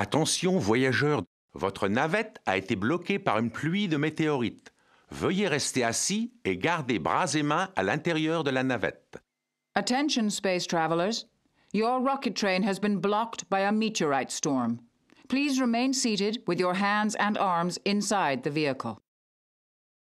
Attention, voyageurs, votre navette a été bloquée par une pluie de météorites. Veuillez rester assis et garder bras et mains à l'intérieur de la navette. Attention, space travelers. Your rocket train has been blocked by a meteorite storm. Please remain seated with your hands and arms inside the vehicle.